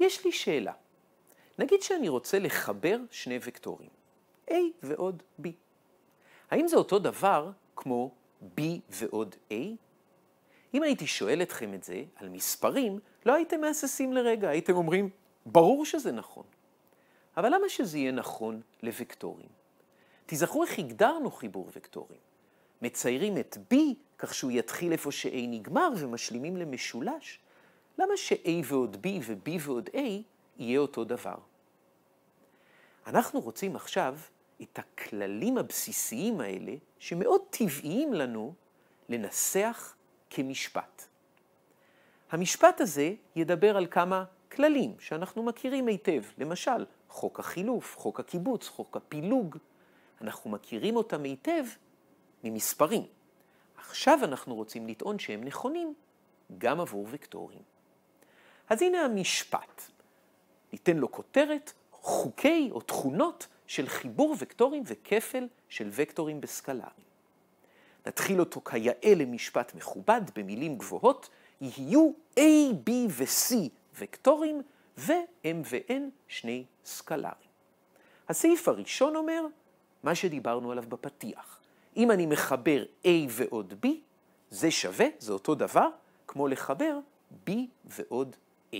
יש לי שאלה. נגיד שאני רוצה לחבר שני וקטורים, A ועוד B. האם זה אותו דבר כמו B ועוד A? אם הייתי שואל אתכם את זה על מספרים, לא הייתם מהססים לרגע, הייתם אומרים, ברור שזה נכון. אבל למה שזה יהיה נכון לווקטורים? תזכרו איך הגדרנו חיבור וקטורים. מציירים את B כך שהוא יתחיל איפה ש-A נגמר ומשלימים למשולש, למה ש-A ועוד B ו-B ועוד A יהיה אותו דבר? אנחנו רוצים עכשיו את הכללים הבסיסיים האלה, שמאוד טבעיים לנו, לנסח כמשפט. המשפט הזה ידבר על כמה כללים שאנחנו מכירים היטב, למשל, חוק החילוף, חוק הקיבוץ, חוק הפילוג. אנחנו מכירים אותם היטב ממספרים. עכשיו אנחנו רוצים לטעון שהם נכונים גם עבור וקטורים. אז הנה המשפט. ניתן לו כותרת, חוקי או תכונות של חיבור וקטורים וכפל של וקטורים בסקלרים. נתחיל אותו כיאה למשפט מכובד במילים גבוהות, יהיו A, B ו-C וקטורים ו-M ו-N שני סקלרים. הסעיף הראשון אומר מה שדיברנו עליו בפתיח. אם אני מחבר A ועוד B, זה שווה, זה אותו דבר, כמו לחבר B ועוד A.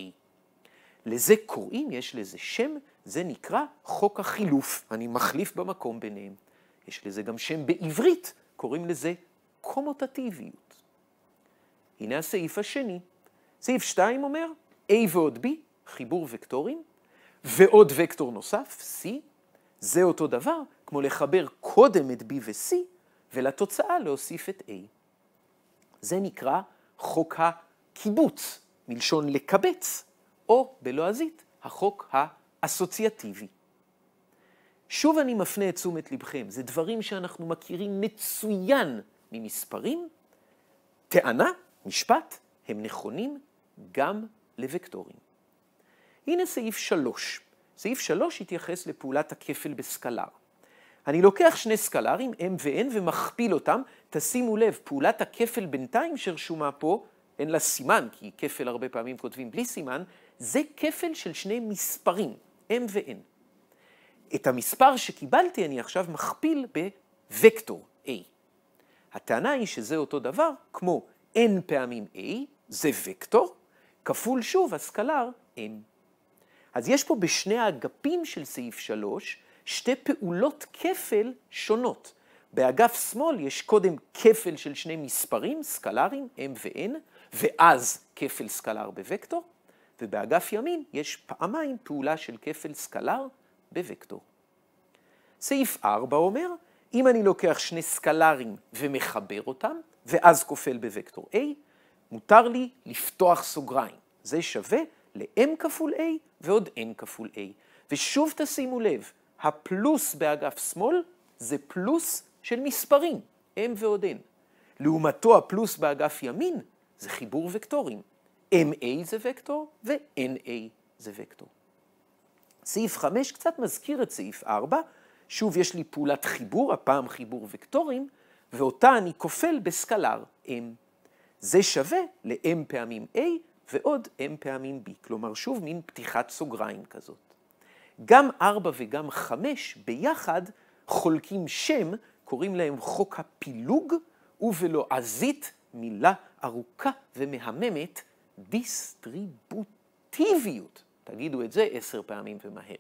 לזה קוראים, יש לזה שם, זה נקרא חוק החילוף. אני מחליף במקום ביניהם. יש לזה גם שם בעברית, קוראים לזה קומוטטיביות. הנה הסעיף השני. סעיף 2 אומר, A ועוד B, חיבור וקטורים, ועוד וקטור נוסף, C, זה אותו דבר כמו לחבר קודם את B ו-C, ולתוצאה להוסיף את A. זה נקרא חוק הקיבוץ. מלשון לקבץ, או בלועזית, החוק האסוציאטיבי. שוב אני מפנה את תשומת לבכם, זה דברים שאנחנו מכירים מצוין ממספרים, טענה, משפט, הם נכונים גם לוקטורים. הנה סעיף 3. סעיף 3 התייחס לפעולת הכפל בסקלר. אני לוקח שני סקלרים, m ו-n, ומכפיל אותם. תשימו לב, פעולת הכפל בינתיים שרשומה פה אין לה סימן, כי כפל הרבה פעמים כותבים בלי סימן, זה כפל של שני מספרים, m ו-n. את המספר שקיבלתי אני עכשיו מכפיל בוקטור a. הטענה היא שזה אותו דבר כמו n פעמים a, זה וקטור, כפול שוב הסקלר N. אז יש פה בשני האגפים של סעיף 3 שתי פעולות כפל שונות. באגף שמאל יש קודם כפל של שני מספרים סקלרים, m ו-n, ואז כפל סקלר בוקטור, ובאגף ימין יש פעמיים פעולה של כפל סקלר בוקטור. סעיף 4 אומר, אם אני לוקח שני סקלרים ומחבר אותם, ואז כופל בוקטור a, מותר לי לפתוח סוגריים. זה שווה ל-m כפול a ועוד n כפול a. ושוב תשימו לב, הפלוס באגף שמאל זה פלוס של מספרים, M ועוד N. לעומתו הפלוס באגף ימין זה חיבור וקטורים. MA זה וקטור ו-NA זה וקטור. סעיף 5 קצת מזכיר את סעיף 4, שוב יש לי פעולת חיבור, הפעם חיבור וקטורים, ואותה אני כופל בסקלר M. זה שווה ל-M פעמים A ועוד M פעמים B, כלומר שוב מין פתיחת סוגריים כזאת. גם 4 וגם 5 ביחד חולקים שם קוראים להם חוק הפילוג, ובלועזית מילה ארוכה ומהממת, דיסטריבוטיביות. תגידו את זה עשר פעמים ומהר.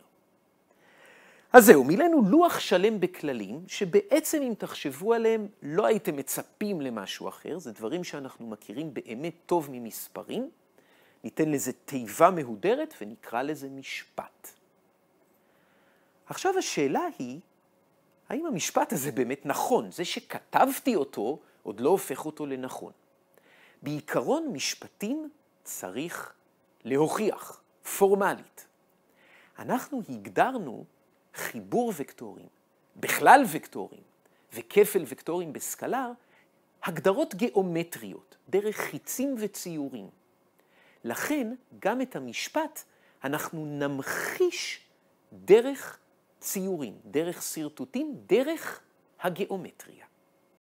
אז זהו, מילאנו לוח שלם בכללים, שבעצם אם תחשבו עליהם, לא הייתם מצפים למשהו אחר, זה דברים שאנחנו מכירים באמת טוב ממספרים. ניתן לזה תיבה מהודרת ונקרא לזה משפט. עכשיו השאלה היא, האם המשפט הזה באמת נכון? זה שכתבתי אותו עוד לא הופך אותו לנכון. בעיקרון משפטים צריך להוכיח, פורמלית. אנחנו הגדרנו חיבור וקטורים, בכלל וקטורים, וכפל וקטורים בסקלר, הגדרות גיאומטריות, דרך חיצים וציורים. לכן, גם את המשפט אנחנו נמחיש דרך ציורים, דרך שרטוטים, דרך הגיאומטריה.